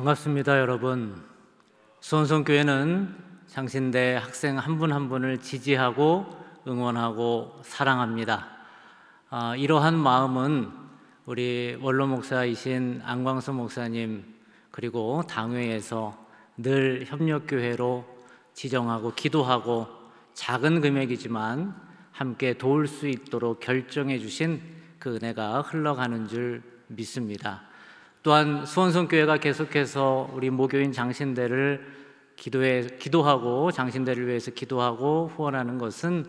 반갑습니다, 여러분. 수원성교회는 장신대 학생 한 분한 한 분을 지지하고 응원하고 사랑합니다. 아, 이러한 마음은 우리 원로 목사이신 안광수 목사님 그리고 당회에서 늘 협력교회로 지정하고 기도하고 작은 금액이지만 함께 도울 수 있도록 결정해 주신 그 은혜가 흘러가는 줄 믿습니다. 또한 수원성교회가 계속해서 우리 모교인 장신대를 기도해, 기도하고 장신대를 위해서 기도하고 후원하는 것은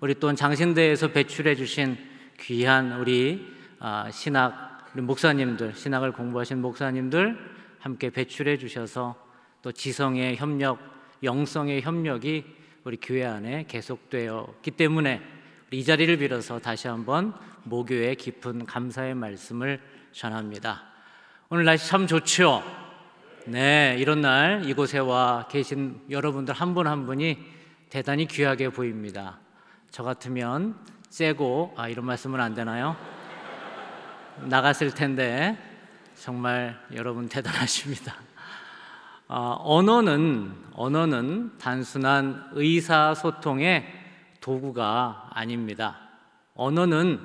우리 또한 장신대에서 배출해 주신 귀한 우리 아, 신학 우리 목사님들 신학을 공부하신 목사님들 함께 배출해 주셔서 또 지성의 협력 영성의 협력이 우리 교회 안에 계속되었기 때문에 이 자리를 빌어서 다시 한번 모교의 깊은 감사의 말씀을 전합니다. 오늘 날씨 참 좋죠? 네, 이런 날 이곳에 와 계신 여러분들 한 분한 한 분이 대단히 귀하게 보입니다. 저 같으면 쎄고, 아, 이런 말씀은 안 되나요? 나갔을 텐데, 정말 여러분 대단하십니다. 어, 언어는, 언어는 단순한 의사소통의 도구가 아닙니다. 언어는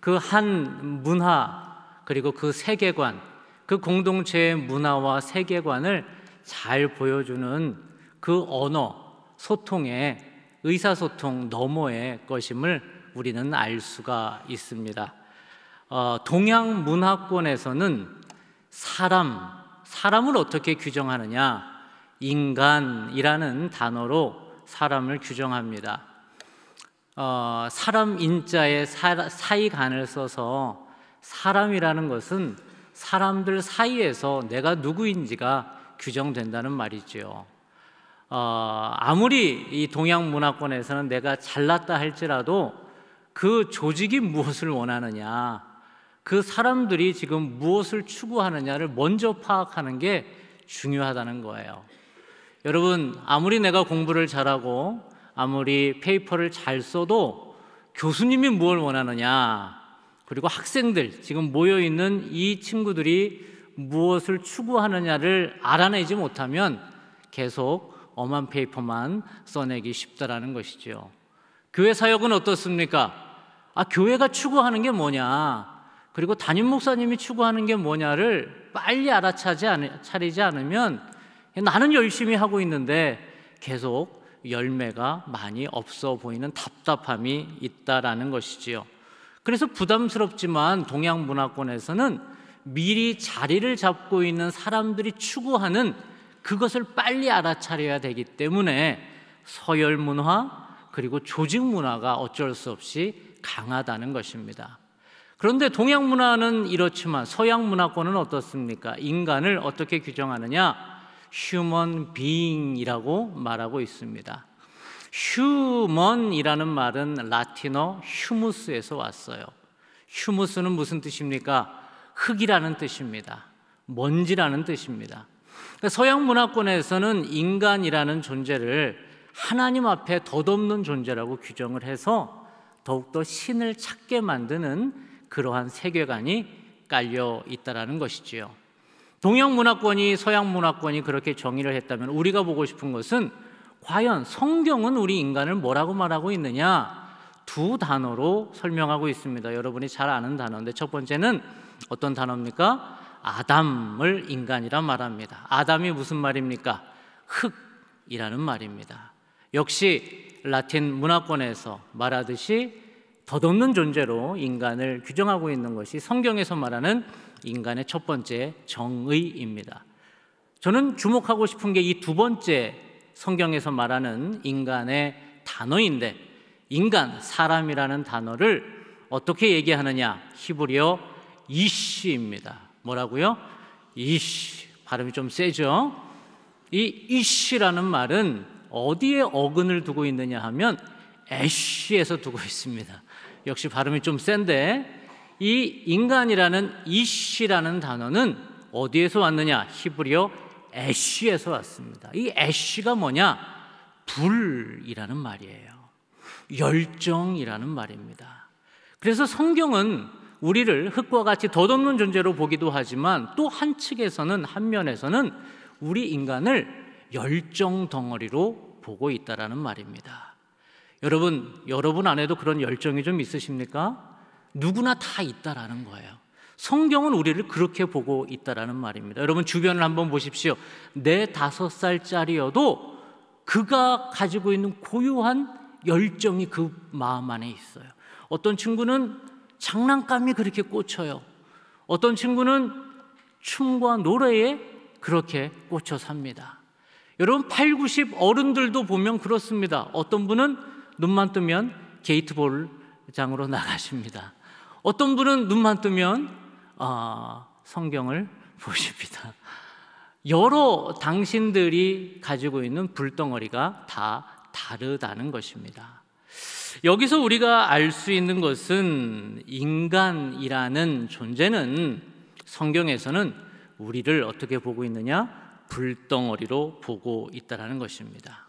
그 한 문화, 그리고 그 세계관, 그 공동체의 문화와 세계관을 잘 보여주는 그 언어, 소통의 의사소통 너머의 것임을 우리는 알 수가 있습니다. 어, 동양 문화권에서는 사람, 사람을 어떻게 규정하느냐, 인간이라는 단어로 사람을 규정합니다. 어, 사람 인자에 사이간을 써서 사람이라는 것은 사람들 사이에서 내가 누구인지가 규정된다는 말이지요. 어, 아무리 이 동양 문화권에서는 내가 잘났다 할지라도 그 조직이 무엇을 원하느냐, 그 사람들이 지금 무엇을 추구하느냐를 먼저 파악하는 게 중요하다는 거예요. 여러분, 아무리 내가 공부를 잘하고 아무리 페이퍼를 잘 써도 교수님이 무엇을 원하느냐, 그리고 학생들, 지금 모여있는 이 친구들이 무엇을 추구하느냐를 알아내지 못하면 계속 엄한 페이퍼만 써내기 쉽다라는 것이죠. 교회 사역은 어떻습니까? 아, 교회가 추구하는 게 뭐냐? 그리고 담임 목사님이 추구하는 게 뭐냐를 빨리 알아차리지 않으면 나는 열심히 하고 있는데 계속 열매가 많이 없어 보이는 답답함이 있다라는 것이지요. 그래서 부담스럽지만 동양 문화권에서는 미리 자리를 잡고 있는 사람들이 추구하는 그것을 빨리 알아차려야 되기 때문에 서열 문화 그리고 조직 문화가 어쩔 수 없이 강하다는 것입니다. 그런데 동양 문화는 이렇지만 서양 문화권은 어떻습니까? 인간을 어떻게 규정하느냐? 휴먼 비잉이라고 말하고 있습니다. 휴먼이라는 말은 라틴어 휴무스에서 왔어요. 휴무스는 무슨 뜻입니까? 흙이라는 뜻입니다. 먼지라는 뜻입니다. 그러니까 서양 문화권에서는 인간이라는 존재를 하나님 앞에 덧없는 존재라고 규정을 해서 더욱더 신을 찾게 만드는 그러한 세계관이 깔려 있다라는 것이지요. 동양 문화권이 서양 문화권이 그렇게 정의를 했다면 우리가 보고 싶은 것은 과연 성경은 우리 인간을 뭐라고 말하고 있느냐? 두 단어로 설명하고 있습니다. 여러분이 잘 아는 단어인데 첫 번째는 어떤 단어입니까? 아담을 인간이라 말합니다. 아담이 무슨 말입니까? 흙이라는 말입니다. 역시 라틴 문화권에서 말하듯이 더없는 존재로 인간을 규정하고 있는 것이 성경에서 말하는 인간의 첫 번째 정의입니다. 저는 주목하고 싶은 게 이 두 번째 성경에서 말하는 인간의 단어인데 인간 사람이라는 단어를 어떻게 얘기하느냐? 히브리어 이시입니다. 뭐라고요? 이시 발음이 좀 세죠. 이 이시라는 말은 어디에 어근을 두고 있느냐 하면 애쉬에서 두고 있습니다. 역시 발음이 좀 센데 이 인간이라는 이시라는 단어는 어디에서 왔느냐? 히브리어 애쉬에서 왔습니다. 이 애쉬가 뭐냐? 불이라는 말이에요. 열정이라는 말입니다. 그래서 성경은 우리를 흙과 같이 덧없는 존재로 보기도 하지만 또 한 측에서는 한 면에서는 우리 인간을 열정 덩어리로 보고 있다라는 말입니다. 여러분, 여러분 안에도 그런 열정이 좀 있으십니까? 누구나 다 있다라는 거예요. 성경은 우리를 그렇게 보고 있다라는 말입니다. 여러분 주변을 한번 보십시오. 내 네 다섯 살짜리여도 그가 가지고 있는 고유한 열정이 그 마음 안에 있어요. 어떤 친구는 장난감이 그렇게 꽂혀요. 어떤 친구는 춤과 노래에 그렇게 꽂혀 삽니다. 여러분 8, 90 어른들도 보면 그렇습니다. 어떤 분은 눈만 뜨면 게이트볼 장으로 나가십니다. 어떤 분은 눈만 뜨면 어, 성경을 보십니다. 여러 당신들이 가지고 있는 불덩어리가 다 다르다는 것입니다. 여기서 우리가 알 수 있는 것은 인간이라는 존재는 성경에서는 우리를 어떻게 보고 있느냐? 불덩어리로 보고 있다는 것입니다.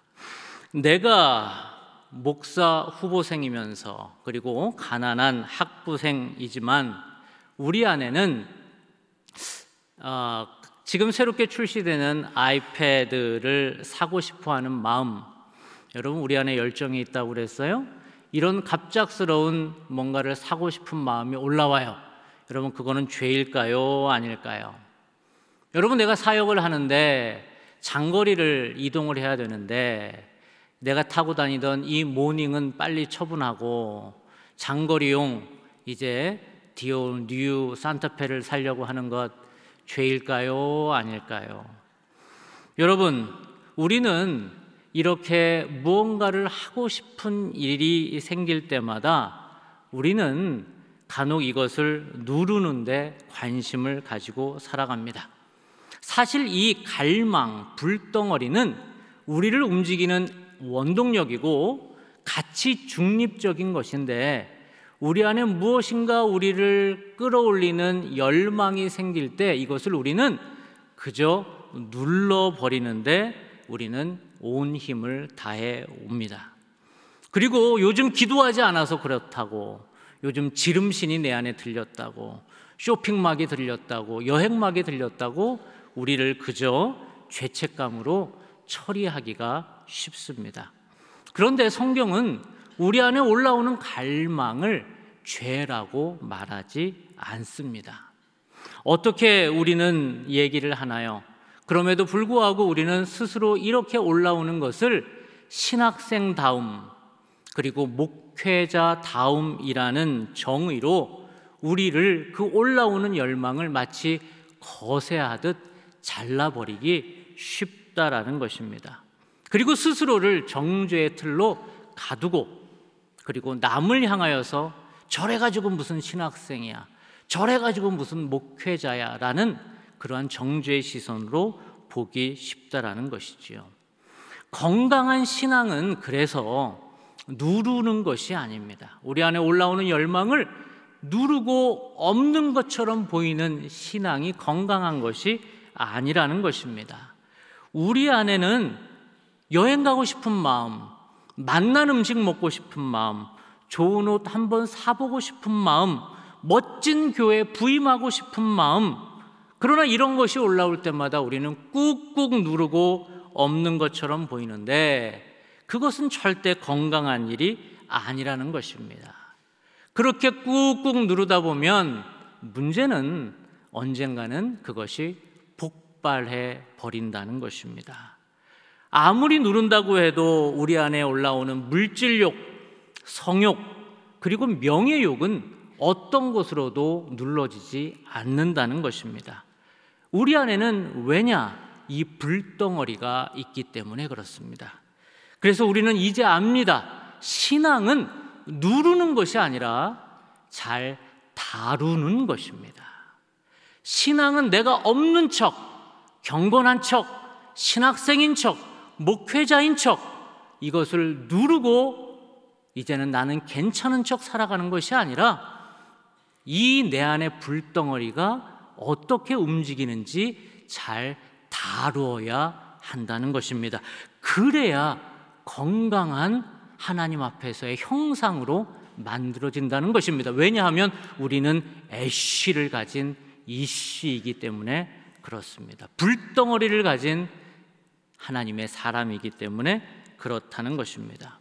내가 목사 후보생이면서 그리고 가난한 학부생이지만 우리 안에는 어, 지금 새롭게 출시되는 아이패드를 사고 싶어하는 마음, 여러분 우리 안에 열정이 있다고 그랬어요. 이런 갑작스러운 뭔가를 사고 싶은 마음이 올라와요. 여러분 그거는 죄일까요, 아닐까요? 여러분 내가 사역을 하는데 장거리를 이동을 해야 되는데 내가 타고 다니던 이 모닝은 빨리 처분하고 장거리용 이제 디오뉴 산타페를 살려고 하는 것 죄일까요? 아닐까요? 여러분, 우리는 이렇게 무언가를 하고 싶은 일이 생길 때마다 우리는 간혹 이것을 누르는데 관심을 가지고 살아갑니다. 사실 이 갈망, 불덩어리는 우리를 움직이는 원동력이고 가치 중립적인 것인데 우리 안에 무엇인가 우리를 끌어올리는 열망이 생길 때 이것을 우리는 그저 눌러버리는데 우리는 온 힘을 다해 옵니다. 그리고 요즘 기도하지 않아서 그렇다고 요즘 지름신이 내 안에 들렸다고 쇼핑막이 들렸다고 여행막이 들렸다고 우리를 그저 죄책감으로 처리하기가 쉽습니다. 그런데 성경은 우리 안에 올라오는 갈망을 죄라고 말하지 않습니다. 어떻게 우리는 얘기를 하나요? 그럼에도 불구하고 우리는 스스로 이렇게 올라오는 것을 신학생다움 그리고 목회자다움이라는 정의로 우리를 그 올라오는 열망을 마치 거세하듯 잘라버리기 쉽다라는 것입니다. 그리고 스스로를 정죄의 틀로 가두고 그리고 남을 향하여서 절해 가지고 무슨 신학생이야. 절해 가지고 무슨 목회자야라는 그러한 정죄의 시선으로 보기 쉽다라는 것이지요. 건강한 신앙은 그래서 누르는 것이 아닙니다. 우리 안에 올라오는 열망을 누르고 없는 것처럼 보이는 신앙이 건강한 것이 아니라는 것입니다. 우리 안에는 여행 가고 싶은 마음, 맛난 음식 먹고 싶은 마음, 좋은 옷 한번 사보고 싶은 마음, 멋진 교회 부임하고 싶은 마음. 그러나 이런 것이 올라올 때마다 우리는 꾹꾹 누르고 없는 것처럼 보이는데 그것은 절대 건강한 일이 아니라는 것입니다. 그렇게 꾹꾹 누르다 보면 문제는 언젠가는 그것이 폭발해 버린다는 것입니다. 아무리 누른다고 해도 우리 안에 올라오는 물질욕, 성욕, 그리고 명예욕은 어떤 것으로도 눌러지지 않는다는 것입니다. 우리 안에는 왜냐? 이 불덩어리가 있기 때문에 그렇습니다. 그래서 우리는 이제 압니다. 신앙은 누르는 것이 아니라 잘 다루는 것입니다. 신앙은 내가 없는 척, 경건한 척, 신학생인 척, 목회자인 척 이것을 누르고 이제는 나는 괜찮은 척 살아가는 것이 아니라 이 내 안의 불덩어리가 어떻게 움직이는지 잘 다루어야 한다는 것입니다. 그래야 건강한 하나님 앞에서의 형상으로 만들어진다는 것입니다. 왜냐하면 우리는 애쉬를 가진 이씨이기 때문에 그렇습니다. 불덩어리를 가진 하나님의 사람이기 때문에 그렇다는 것입니다.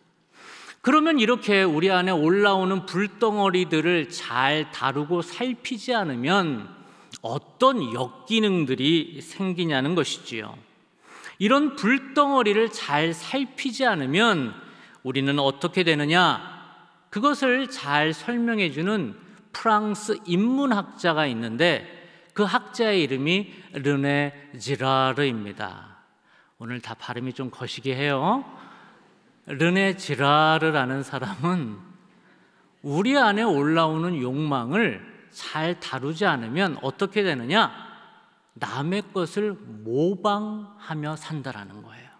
그러면 이렇게 우리 안에 올라오는 불덩어리들을 잘 다루고 살피지 않으면 어떤 역기능들이 생기냐는 것이지요. 이런 불덩어리를 잘 살피지 않으면 우리는 어떻게 되느냐? 그것을 잘 설명해 주는 프랑스 인문학자가 있는데 그 학자의 이름이 르네 지라르입니다. 오늘 다 발음이 좀 거시기 해요. 르네 지라르라는 사람은 우리 안에 올라오는 욕망을 잘 다루지 않으면 어떻게 되느냐? 남의 것을 모방하며 산다라는 거예요.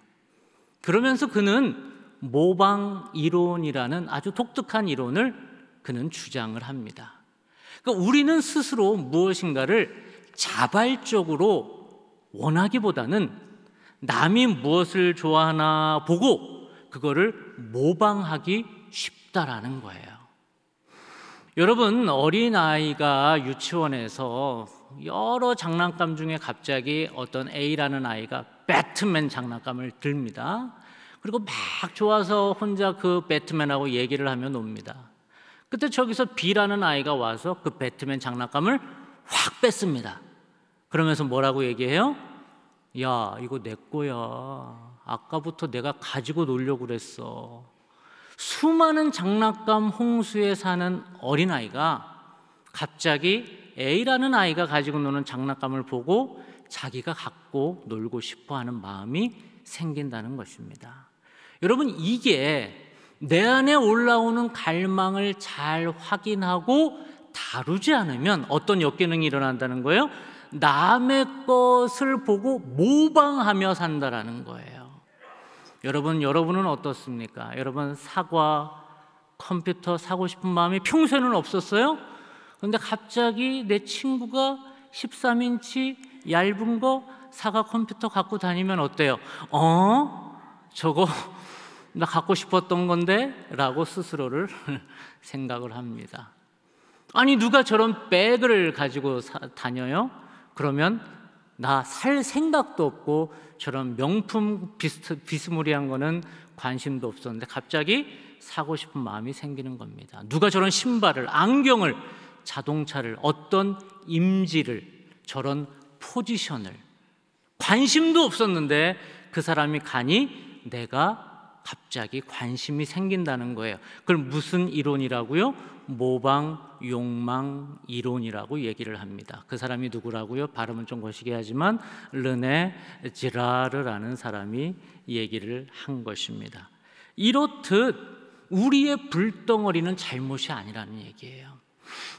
그러면서 그는 모방 이론이라는 아주 독특한 이론을 그는 주장을 합니다. 그러니까 우리는 스스로 무엇인가를 자발적으로 원하기보다는 남이 무엇을 좋아하나 보고 그거를 모방하기 쉽다라는 거예요. 여러분, 어린아이가 유치원에서 여러 장난감 중에 갑자기 어떤 A라는 아이가 배트맨 장난감을 들입니다. 그리고 막 좋아서 혼자 그 배트맨하고 얘기를 하며 놉니다. 그때 저기서 B라는 아이가 와서 그 배트맨 장난감을 확 뺐습니다. 그러면서 뭐라고 얘기해요? 야, 이거 내 거야. 아까부터 내가 가지고 놀려고 그랬어. 수많은 장난감 홍수에 사는 어린아이가 갑자기 A라는 아이가 가지고 노는 장난감을 보고 자기가 갖고 놀고 싶어 하는 마음이 생긴다는 것입니다. 여러분, 이게 내 안에 올라오는 갈망을 잘 확인하고 다루지 않으면 어떤 역기능이 일어난다는 거예요? 남의 것을 보고 모방하며 산다라는 거예요. 여러분, 여러분은 어떻습니까? 여러분 사과, 컴퓨터 사고 싶은 마음이 평소에는 없었어요? 근데 갑자기 내 친구가 13인치 얇은 거 사과 컴퓨터 갖고 다니면 어때요? 어? 저거 나 갖고 싶었던 건데? 라고 스스로를 생각을 합니다. 아니, 누가 저런 백을 가지고 사, 다녀요? 그러면 나 살 생각도 없고 저런 명품 비스, 비스무리한 거는 관심도 없었는데 갑자기 사고 싶은 마음이 생기는 겁니다. 누가 저런 신발을, 안경을, 자동차를, 어떤 임지를, 저런 포지션을 관심도 없었는데 그 사람이 가니 내가 갑자기 관심이 생긴다는 거예요. 그걸 무슨 이론이라고요? 모방, 욕망 이론이라고 얘기를 합니다. 그 사람이 누구라고요? 발음은 좀 거시게 하지만 르네 지라르라는 사람이 얘기를 한 것입니다. 이렇듯 우리의 불덩어리는 잘못이 아니라는 얘기예요.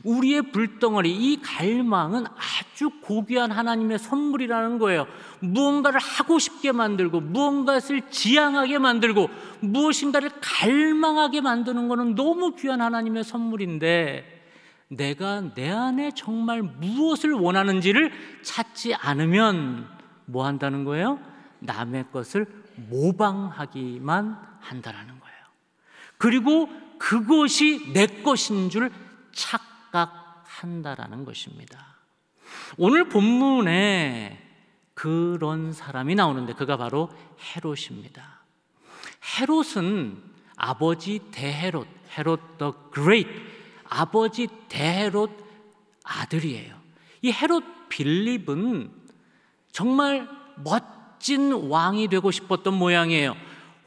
우리의 불덩어리, 이 갈망은 아주 고귀한 하나님의 선물이라는 거예요. 무언가를 하고 싶게 만들고, 무언가를 지향하게 만들고, 무엇인가를 갈망하게 만드는 것은 너무 귀한 하나님의 선물인데, 내가 내 안에 정말 무엇을 원하는지를 찾지 않으면 뭐 한다는 거예요? 남의 것을 모방하기만 한다는 거예요. 그리고 그것이 내 것인 줄 착각한다라는 것입니다. 오늘 본문에 그런 사람이 나오는데 그가 바로 헤롯입니다. 헤롯은 아버지 대헤롯, 헤롯 the Great, 아버지 대헤롯 아들이에요. 이 헤롯 빌립은 정말 멋진 왕이 되고 싶었던 모양이에요.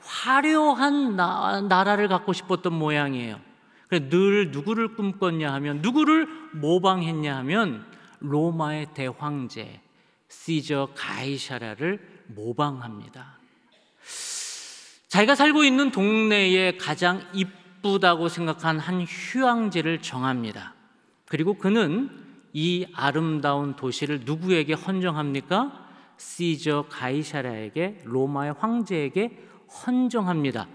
화려한 나, 라를 갖고 싶었던 모양이에요. 늘 누구를 꿈꿨냐 하면 누구를 모방했냐 하면 로마의 대황제 시저 가이샤라를 모방합니다. 자기가 살고 있는 동네에 가장 이쁘다고 생각한 한 휴양지를 정합니다. 그리고 그는 이 아름다운 도시를 누구에게 헌정합니까? 시저 가이샤라에게 로마의 황제에게 헌정합니다.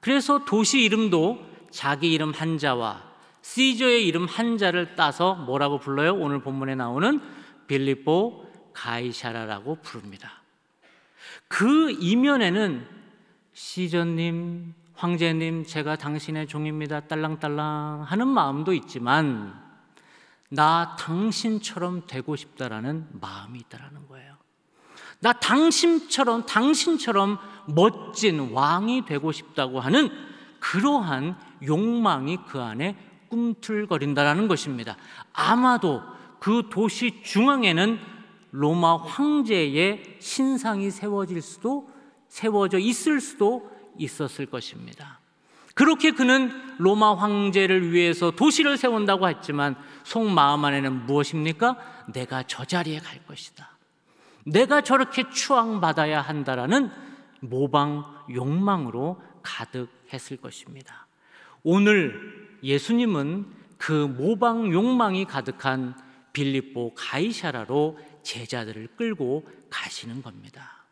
그래서 도시 이름도 자기 이름 한자와 시저의 이름 한자를 따서 뭐라고 불러요? 오늘 본문에 나오는 빌리보 가이샤라라고 부릅니다. 그 이면에는 시저님, 황제님, 제가 당신의 종입니다. 딸랑딸랑 하는 마음도 있지만 나 당신처럼 되고 싶다라는 마음이 있다라는 거예요. 나 당신처럼 당신처럼 멋진 왕이 되고 싶다고 하는 그러한 욕망이 그 안에 꿈틀거린다라는 것입니다. 아마도 그 도시 중앙에는 로마 황제의 신상이 세워질 수도 세워져 있을 수도 있었을 것입니다. 그렇게 그는 로마 황제를 위해서 도시를 세운다고 했지만 속마음 안에는 무엇입니까? 내가 저 자리에 갈 것이다. 내가 저렇게 추앙받아야 한다라는 모방 욕망으로 가득했을 것입니다. 오늘 예수님은 그 모방 욕망이 가득한 빌립보 가이샤라로 제자들을 끌고 가시는 겁니다.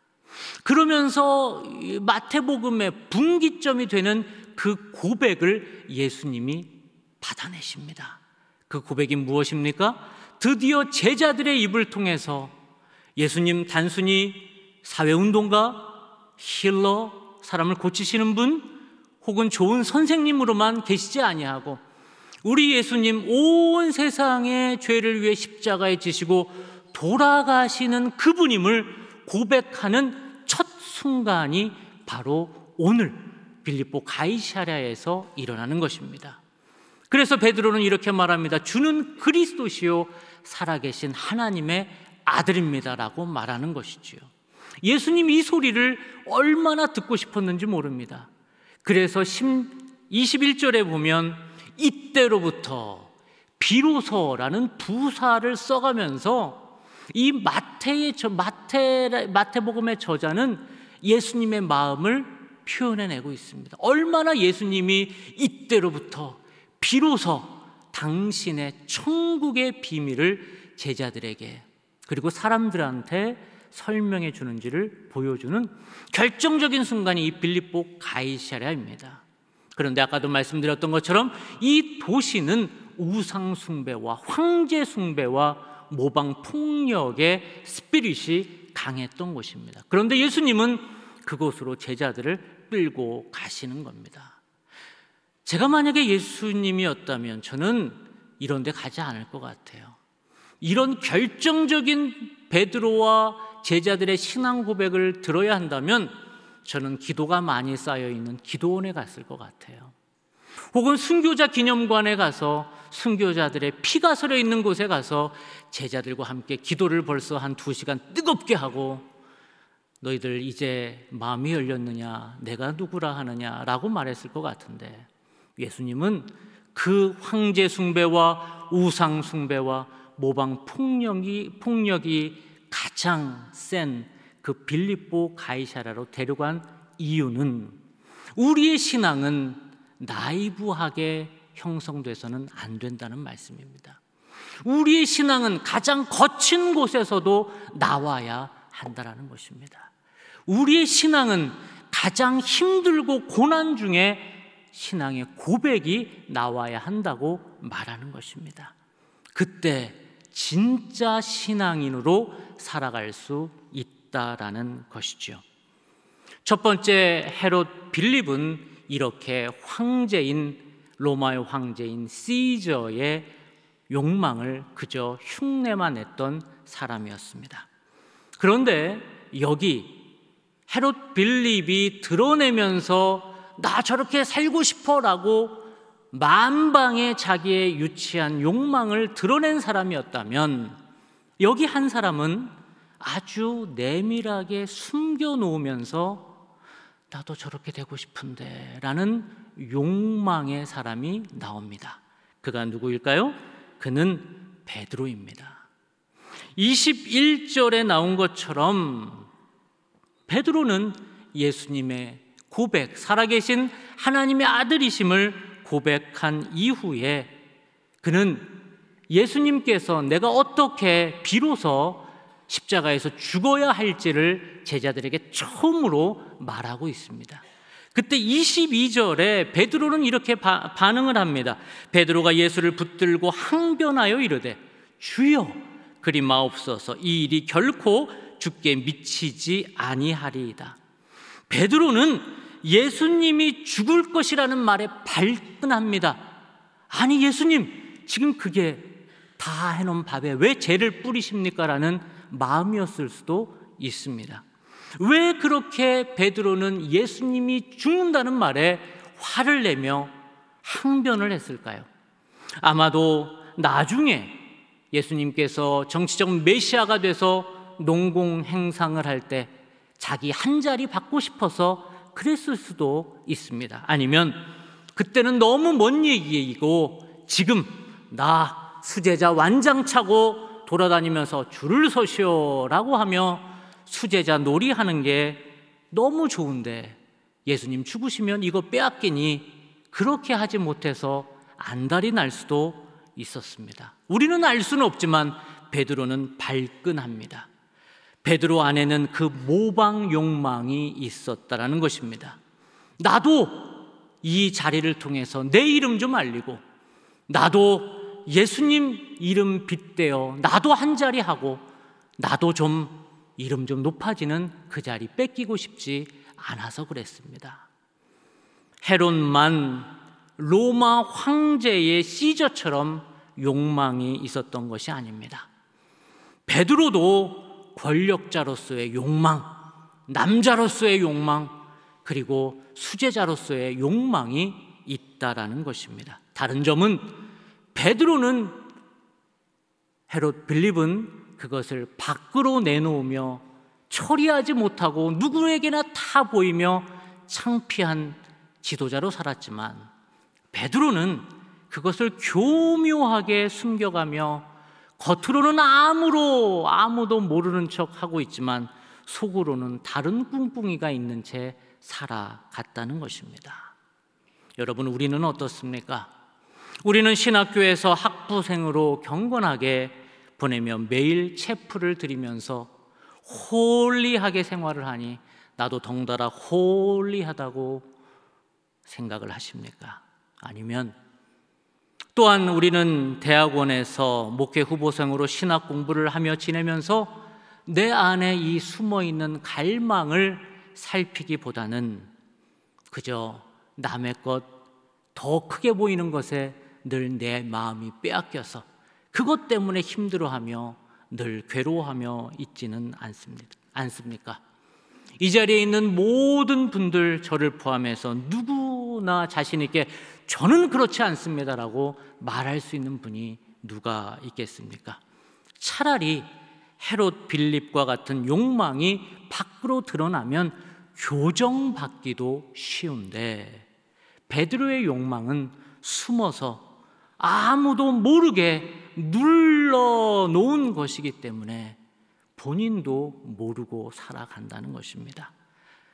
그러면서 마태복음의 분기점이 되는 그 고백을 예수님이 받아내십니다. 그 고백이 무엇입니까? 드디어 제자들의 입을 통해서 예수님 단순히 사회운동가, 힐러, 사람을 고치시는 분, 혹은 좋은 선생님으로만 계시지 아니하고 우리 예수님 온 세상의 죄를 위해 십자가에 지시고 돌아가시는 그분임을 고백하는 첫 순간이 바로 오늘 빌립보 가이샤랴에서 일어나는 것입니다. 그래서 베드로는 이렇게 말합니다. 주는 그리스도시요 살아계신 하나님의 아들입니다라고 말하는 것이지요. 예수님 이 소리를 얼마나 듣고 싶었는지 모릅니다. 그래서 21절에 보면 이때로부터 비로소라는 부사를 써가면서 이 마태의 저 마태 마태복음의 저자는 예수님의 마음을 표현해내고 있습니다. 얼마나 예수님이 이때로부터 비로소 당신의 천국의 비밀을 제자들에게 그리고 사람들한테 설명해 주는지를 보여주는 결정적인 순간이 이 빌립보 가이사랴입니다. 그런데 아까도 말씀드렸던 것처럼 이 도시는 우상 숭배와 황제 숭배와 모방 폭력의 스피릿이 강했던 곳입니다. 그런데 예수님은 그곳으로 제자들을 끌고 가시는 겁니다. 제가 만약에 예수님이었다면 저는 이런 데 가지 않을 것 같아요. 이런 결정적인 베드로와 제자들의 신앙 고백을 들어야 한다면 저는 기도가 많이 쌓여 있는 기도원에 갔을 것 같아요. 혹은 순교자 기념관에 가서 순교자들의 피가 서려 있는 곳에 가서 제자들과 함께 기도를 벌써 한 두 시간 뜨겁게 하고 너희들 이제 마음이 열렸느냐, 내가 누구라 하느냐라고 말했을 것 같은데 예수님은 그 황제 숭배와 우상 숭배와 모방 폭력이, 폭력이 가장 센 그 빌립보 가이사라로 데려간 이유는 우리의 신앙은 나이브하게 형성돼서는 안 된다는 말씀입니다. 우리의 신앙은 가장 거친 곳에서도 나와야 한다라는 것입니다. 우리의 신앙은 가장 힘들고 고난 중에 신앙의 고백이 나와야 한다고 말하는 것입니다. 그때 진짜 신앙인으로 살아갈 수 있다라는 것이죠. 첫 번째 헤롯 빌립은 이렇게 황제인 로마의 황제인 시저의 욕망을 그저 흉내만 냈던 사람이었습니다. 그런데 여기 헤롯 빌립이 드러내면서 나 저렇게 살고 싶어라고 만방에 자기의 유치한 욕망을 드러낸 사람이었다면 여기 한 사람은 아주 내밀하게 숨겨놓으면서 나도 저렇게 되고 싶은데 라는 욕망의 사람이 나옵니다. 그가 누구일까요? 그는 베드로입니다. 21절에 나온 것처럼 베드로는 예수님의 고백, 살아계신 하나님의 아들이심을 고백한 이후에 그는 예수님께서 내가 어떻게 비로소 십자가에서 죽어야 할지를 제자들에게 처음으로 말하고 있습니다. 그때 22절에 베드로는 이렇게 바, 반응을 합니다. 베드로가 예수를 붙들고 항변하여 이르되 주여 그리 마옵소서 이 일이 결코 죽게 미치지 아니하리이다. 베드로는 예수님이 죽을 것이라는 말에 발끈합니다. 아니, 예수님, 지금 그게 다 해놓은 밥에 왜 죄를 뿌리십니까? 라는 마음이었을 수도 있습니다. 왜 그렇게 베드로는 예수님이 죽는다는 말에 화를 내며 항변을 했을까요? 아마도 나중에 예수님께서 정치적 메시아가 돼서 농공 행상을 할 때 자기 한 자리 받고 싶어서 그랬을 수도 있습니다. 아니면 그때는 너무 먼 얘기이고 지금 나 수제자 완장차고 돌아다니면서 줄을 서시오라고 하며 수제자 놀이하는 게 너무 좋은데 예수님 죽으시면 이거 빼앗기니 그렇게 하지 못해서 안달이 날 수도 있었습니다. 우리는 알 수는 없지만 베드로는 발끈합니다. 베드로 안에는 그 모방 욕망이 있었다라는 것입니다. 나도 이 자리를 통해서 내 이름 좀 알리고 나도 예수님 이름 빗대어 나도 한 자리 하고 나도 좀 이름 좀 높아지는 그 자리 뺏기고 싶지 않아서 그랬습니다. 헤롯만 로마 황제의 시저처럼 욕망이 있었던 것이 아닙니다. 베드로도 권력자로서의 욕망, 남자로서의 욕망, 그리고 수제자로서의 욕망이 있다라는 것입니다. 다른 점은 베드로는 헤롯 빌립은 그것을 밖으로 내놓으며 처리하지 못하고 누구에게나 다 보이며 창피한 지도자로 살았지만 베드로는 그것을 교묘하게 숨겨가며 겉으로는 아무로 아무도 모르는 척 하고 있지만 속으로는 다른 꿍꿍이가 있는 채 살아갔다는 것입니다. 여러분 우리는 어떻습니까? 우리는 신학교에서 학부생으로 경건하게 보내며 매일 체프를 드리면서 홀리하게 생활을 하니 나도 덩달아 홀리하다고 생각을 하십니까? 아니면 또한 우리는 대학원에서 목회 후보생으로 신학 공부를 하며 지내면서 내 안에 이 숨어 있는 갈망을 살피기보다는 그저 남의 것 더 크게 보이는 것에 늘 내 마음이 빼앗겨서 그것 때문에 힘들어하며 늘 괴로워하며 있지는 않습니까? 이 자리에 있는 모든 분들 저를 포함해서 누구나 자신있게 저는 그렇지 않습니다라고 말할 수 있는 분이 누가 있겠습니까? 차라리 헤롯 빌립과 같은 욕망이 밖으로 드러나면 교정받기도 쉬운데 베드로의 욕망은 숨어서 아무도 모르게 눌러 놓은 것이기 때문에 본인도 모르고 살아간다는 것입니다.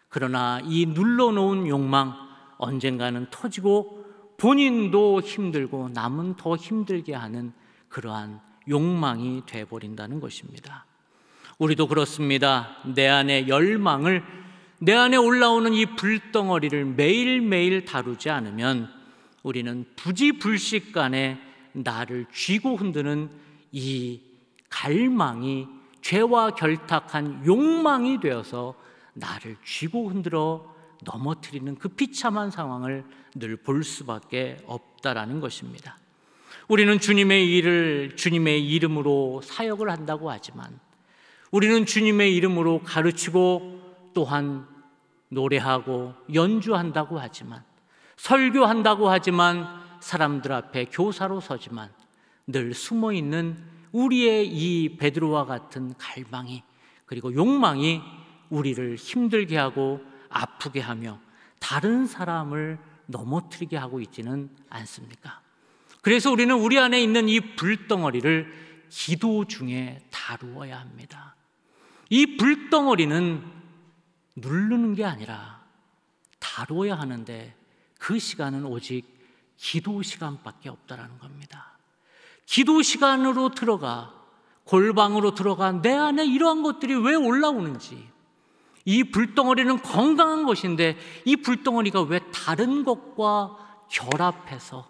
그러나 이 눌러 놓은 욕망 언젠가는 터지고 본인도 힘들고 남은 더 힘들게 하는 그러한 욕망이 돼버린다는 것입니다. 우리도 그렇습니다. 내 안의 열망을 내 안에 올라오는 이 불덩어리를 매일매일 다루지 않으면 우리는 부지불식간에 나를 쥐고 흔드는 이 갈망이 죄와 결탁한 욕망이 되어서 나를 쥐고 흔들어 넘어뜨리는 그 비참한 상황을 늘볼 수밖에 없다라는 것입니다. 우리는 주님의 일을 주님의 이름으로 사역을 한다고 하지만 우리는 주님의 이름으로 가르치고 또한 노래하고 연주한다고 하지만 설교한다고 하지만 사람들 앞에 교사로 서지만 늘 숨어 있는 우리의 이 베드로와 같은 갈망이 그리고 욕망이 우리를 힘들게 하고 아프게 하며 다른 사람을 넘어뜨리게 하고 있지는 않습니까? 그래서 우리는 우리 안에 있는 이 불덩어리를 기도 중에 다루어야 합니다. 이 불덩어리는 누르는 게 아니라 다루어야 하는데 그 시간은 오직 기도 시간밖에 없다라는 겁니다. 기도 시간으로 들어가 골방으로 들어가 내 안에 이러한 것들이 왜 올라오는지 이 불덩어리는 건강한 것인데 이 불덩어리가 왜 다른 것과 결합해서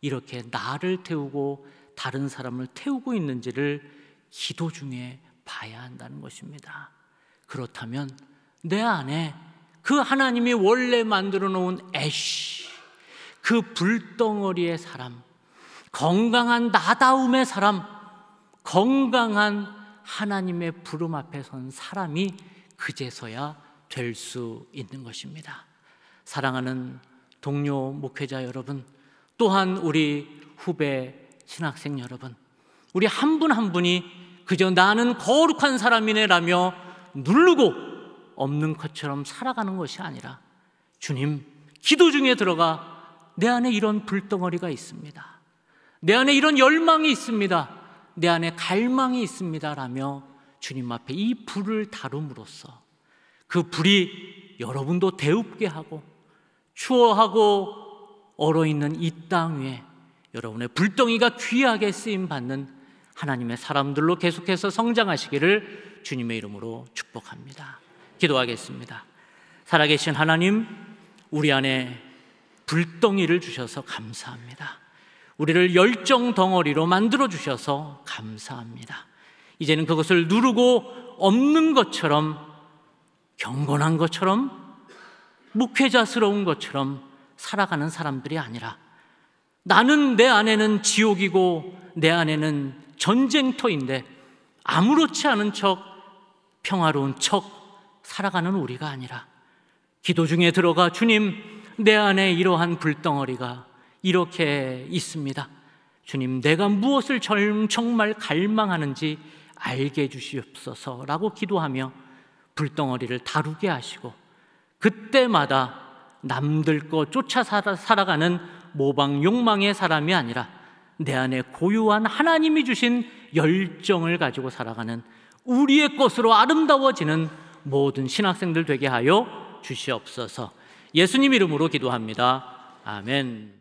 이렇게 나를 태우고 다른 사람을 태우고 있는지를 기도 중에 봐야 한다는 것입니다. 그렇다면 내 안에 그 하나님이 원래 만들어 놓은 애쉬, 그 불덩어리의 사람, 건강한 나다움의 사람, 건강한 하나님의 부름 앞에 선 사람이 그제서야 될 수 있는 것입니다. 사랑하는 동료 목회자 여러분, 또한 우리 후배 신학생 여러분, 우리 한 분한 한 분이 그저 나는 거룩한 사람이네라며 누르고 없는 것처럼 살아가는 것이 아니라 주님, 기도 중에 들어가 내 안에 이런 불덩어리가 있습니다. 내 안에 이런 열망이 있습니다. 내 안에 갈망이 있습니다. 라며 주님 앞에 이 불을 다룸으로써 그 불이 여러분도 대웁게 하고 추워하고 얼어 있는 이 땅 위에 여러분의 불덩이가 귀하게 쓰임 받는 하나님의 사람들로 계속해서 성장하시기를 주님의 이름으로 축복합니다. 기도하겠습니다. 살아계신 하나님, 우리 안에 불덩이를 주셔서 감사합니다. 우리를 열정 덩어리로 만들어 주셔서 감사합니다. 이제는 그것을 누르고 없는 것처럼 경건한 것처럼 목회자스러운 것처럼 살아가는 사람들이 아니라 나는 내 안에는 지옥이고 내 안에는 전쟁터인데 아무렇지 않은 척 평화로운 척 살아가는 우리가 아니라 기도 중에 들어가 주님 내 안에 이러한 불덩어리가 이렇게 있습니다. 주님 내가 무엇을 정말 갈망하는지 알게 해주시옵소서라고 기도하며 불덩어리를 다루게 하시고 그때마다 남들 거 쫓아 살아가는 모방 욕망의 사람이 아니라 내 안에 고유한 하나님이 주신 열정을 가지고 살아가는 우리의 것으로 아름다워지는 모든 신학생들 되게 하여 주시옵소서 예수님 이름으로 기도합니다. 아멘.